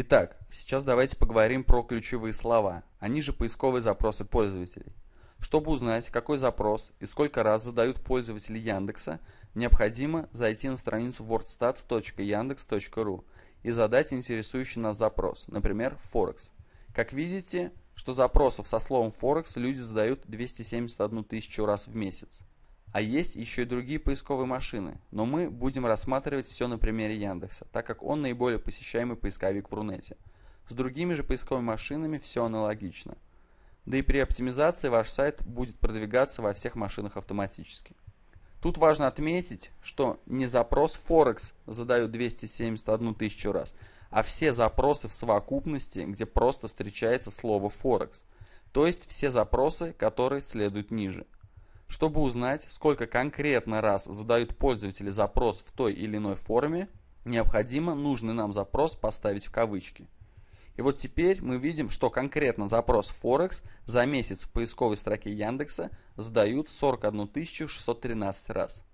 Итак, сейчас давайте поговорим про ключевые слова, они а же поисковые запросы пользователей. Чтобы узнать, какой запрос и сколько раз задают пользователи Яндекса, необходимо зайти на страницу wordstat.yandex.ru и задать интересующий нас запрос, например, Forex. Как видите, что запросов со словом Forex люди задают 271 тысячу раз в месяц. А есть еще и другие поисковые машины, но мы будем рассматривать все на примере Яндекса, так как он наиболее посещаемый поисковик в Рунете. С другими же поисковыми машинами все аналогично. Да и при оптимизации ваш сайт будет продвигаться во всех машинах автоматически. Тут важно отметить, что не запрос Forex задают 271 тысячу раз, а все запросы в совокупности, где просто встречается слово Forex. То есть все запросы, которые следуют ниже – чтобы узнать, сколько конкретно раз задают пользователи запрос в той или иной форме, необходимо нужный нам запрос поставить в кавычки. И вот теперь мы видим, что конкретно запрос Forex за месяц в поисковой строке Яндекса задают 41 613 раз.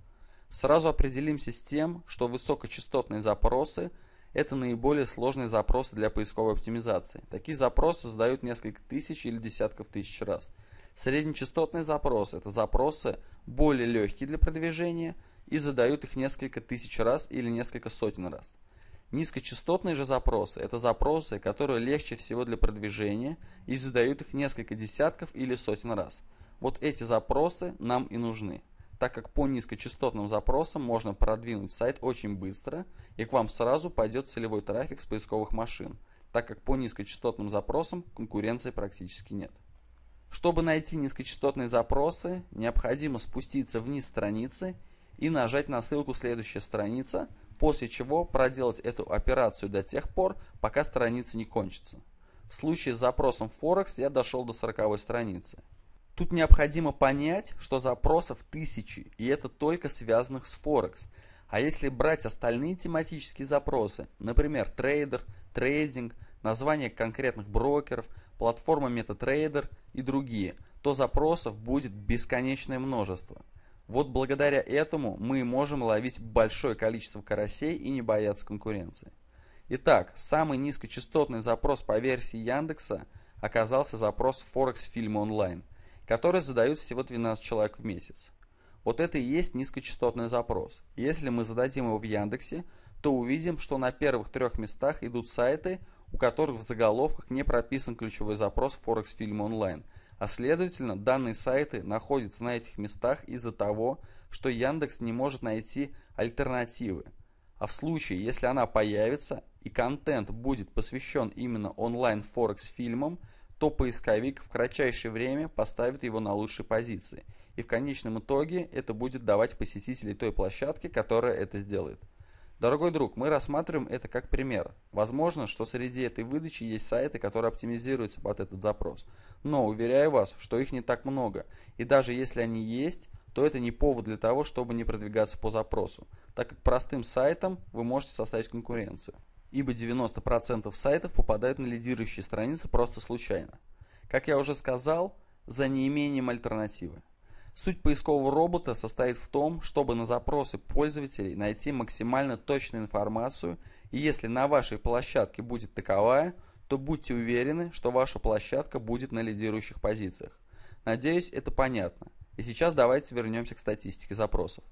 Сразу определимся с тем, что высокочастотные запросы – это наиболее сложные запросы для поисковой оптимизации. Такие запросы задают несколько тысяч или десятков тысяч раз – Среднечастотный запрос – это запросы более легкие для продвижения и задают их несколько тысяч раз или несколько сотен раз. Низкочастотные же запросы – это запросы, которые легче всего для продвижения и задают их несколько десятков или сотен раз. Вот эти запросы нам и нужны, так как по низкочастотным запросам можно продвинуть сайт очень быстро и к вам сразу пойдет целевой трафик с поисковых машин, так как по низкочастотным запросам конкуренции практически нет. Чтобы найти низкочастотные запросы, необходимо спуститься вниз страницы и нажать на ссылку «Следующая страница», после чего проделать эту операцию до тех пор, пока страница не кончится. В случае с запросом Forex я дошел до 40 страницы. Тут необходимо понять, что запросов тысячи, и это только связанных с Forex. А если брать остальные тематические запросы, например, трейдер, трейдинг, название конкретных брокеров, платформа MetaTrader и другие, то запросов будет бесконечное множество. Вот благодаря этому мы можем ловить большое количество карасей и не бояться конкуренции. Итак, самый низкочастотный запрос по версии Яндекса оказался запрос Форекс фильма онлайн, который задают всего 12 человек в месяц. Вот это и есть низкочастотный запрос. Если мы зададим его в Яндексе, то увидим, что на первых трех местах идут сайты, у которых в заголовках не прописан ключевой запрос Forex фильм онлайн, а следовательно данные сайты находятся на этих местах из-за того, что Яндекс не может найти альтернативы. А в случае, если она появится и контент будет посвящен именно онлайн-форекс фильмам, то поисковик в кратчайшее время поставит его на лучшие позиции. И в конечном итоге это будет давать посетителей той площадки, которая это сделает. Дорогой друг, мы рассматриваем это как пример. Возможно, что среди этой выдачи есть сайты, которые оптимизируются под этот запрос. Но уверяю вас, что их не так много. И даже если они есть, то это не повод для того, чтобы не продвигаться по запросу, так как простым сайтом вы можете составить конкуренцию. Ибо 90% сайтов попадают на лидирующие страницы просто случайно. Как я уже сказал, за неимением альтернативы. Суть поискового робота состоит в том, чтобы на запросы пользователей найти максимально точную информацию, и если на вашей площадке будет таковая, то будьте уверены, что ваша площадка будет на лидирующих позициях. Надеюсь, это понятно. И сейчас давайте вернемся к статистике запросов.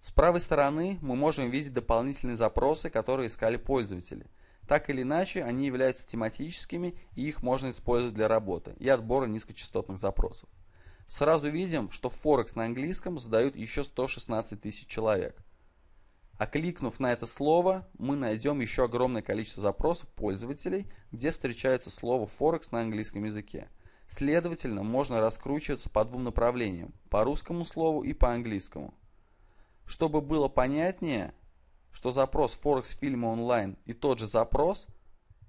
С правой стороны мы можем видеть дополнительные запросы, которые искали пользователи. Так или иначе, они являются тематическими и их можно использовать для работы и отбора низкочастотных запросов. Сразу видим, что Форекс на английском задают еще 116 тысяч человек. А кликнув на это слово, мы найдем еще огромное количество запросов пользователей, где встречается слово Форекс на английском языке. Следовательно, можно раскручиваться по двум направлениям, по русскому слову и по английскому. Чтобы было понятнее, что запрос Форекс фильма онлайн и тот же запрос,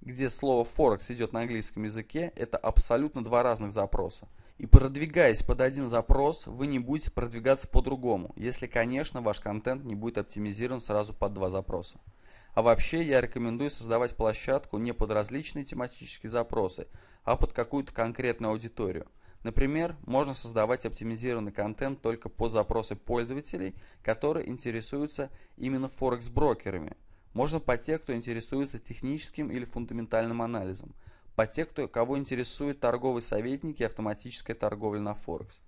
где слово Форекс идет на английском языке, это абсолютно два разных запроса. И продвигаясь под один запрос, вы не будете продвигаться по-другому, если, конечно, ваш контент не будет оптимизирован сразу под два запроса. А вообще я рекомендую создавать площадку не под различные тематические запросы, а под какую-то конкретную аудиторию. Например, можно создавать оптимизированный контент только под запросы пользователей, которые интересуются именно форекс-брокерами. Можно по те, кто интересуется техническим или фундаментальным анализом по тех, кто, кого интересуют торговые советники и автоматическая торговля на Форекс,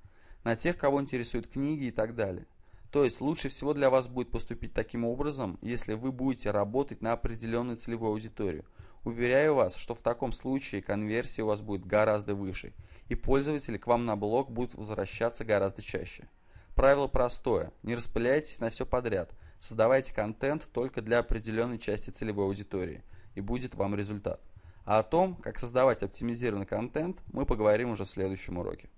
на тех, кого интересуют книги и так далее. То есть лучше всего для вас будет поступить таким образом, если вы будете работать на определенную целевую аудиторию. Уверяю вас, что в таком случае конверсия у вас будет гораздо выше, и пользователи к вам на блог будут возвращаться гораздо чаще. Правило простое, не распыляйтесь на все подряд, создавайте контент только для определенной части целевой аудитории, и будет вам результат. А о том, как создавать оптимизированный контент, мы поговорим уже в следующем уроке.